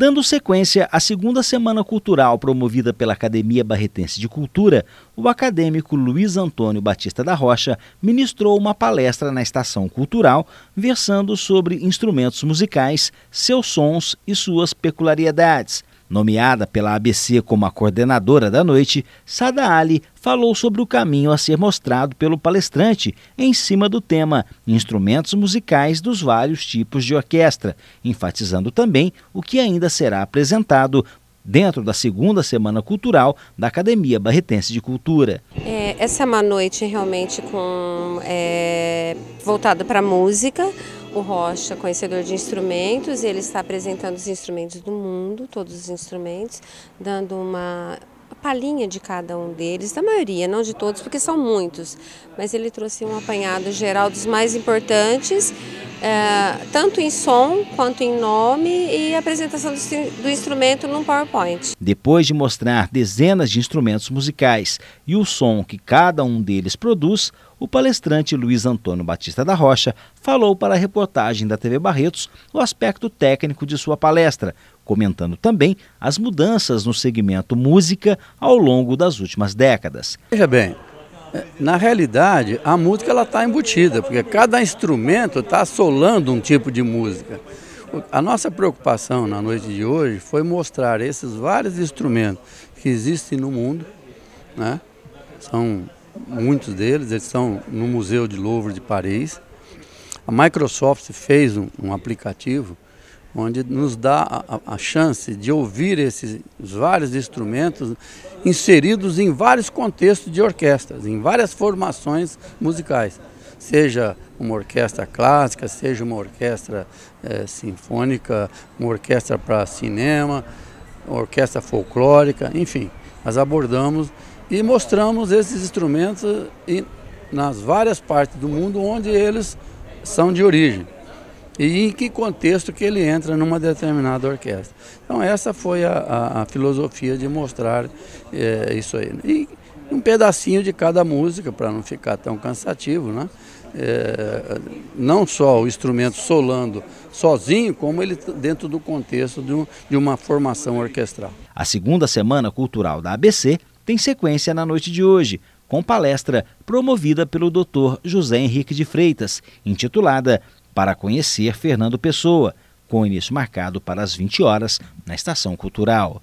Dando sequência à segunda semana cultural promovida pela Academia Barretense de Cultura, o acadêmico Luiz Antônio Batista da Rocha ministrou uma palestra na Estação Cultural, versando sobre instrumentos musicais, seus sons e suas peculiaridades. Nomeada pela ABC como a coordenadora da noite, Sada Ali falou sobre o caminho a ser mostrado pelo palestrante em cima do tema instrumentos musicais dos vários tipos de orquestra, enfatizando também o que ainda será apresentado dentro da segunda semana cultural da Academia Barretense de Cultura. É, essa é uma noite realmente com é, voltada para música o Rocha, conhecedor de instrumentos, ele está apresentando os instrumentos do mundo, todos os instrumentos, dando uma palhinha de cada um deles, da maioria, não de todos, porque são muitos, mas ele trouxe um apanhado geral dos mais importantes é, tanto em som quanto em nome e apresentação do, do instrumento num PowerPoint. Depois de mostrar dezenas de instrumentos musicais e o som que cada um deles produz, o palestrante Luiz Antônio Batista da Rocha falou para a reportagem da TV Barretos o aspecto técnico de sua palestra, comentando também as mudanças no segmento música ao longo das últimas décadas. Veja bem, na realidade, a música ela está embutida, porque cada instrumento está assolando um tipo de música. A nossa preocupação na noite de hoje foi mostrar esses vários instrumentos que existem no mundo, né? são muitos deles, eles estão no Museu de Louvre de Paris. A Microsoft fez um, um aplicativo onde nos dá a, a chance de ouvir esses vários instrumentos inseridos em vários contextos de orquestras, em várias formações musicais seja uma orquestra clássica, seja uma orquestra é, sinfônica, uma orquestra para cinema, orquestra folclórica, enfim, nós abordamos e mostramos esses instrumentos eh, nas várias partes do mundo onde eles são de origem e em que contexto que ele entra numa determinada orquestra. Então essa foi a, a, a filosofia de mostrar é, isso aí. Né? E um pedacinho de cada música, para não ficar tão cansativo, né? É, não só o instrumento solando sozinho, como ele dentro do contexto de, um, de uma formação orquestral. A segunda semana cultural da ABC tem sequência na noite de hoje, com palestra promovida pelo Dr. José Henrique de Freitas, intitulada para conhecer Fernando Pessoa, com início marcado para as 20 horas na Estação Cultural.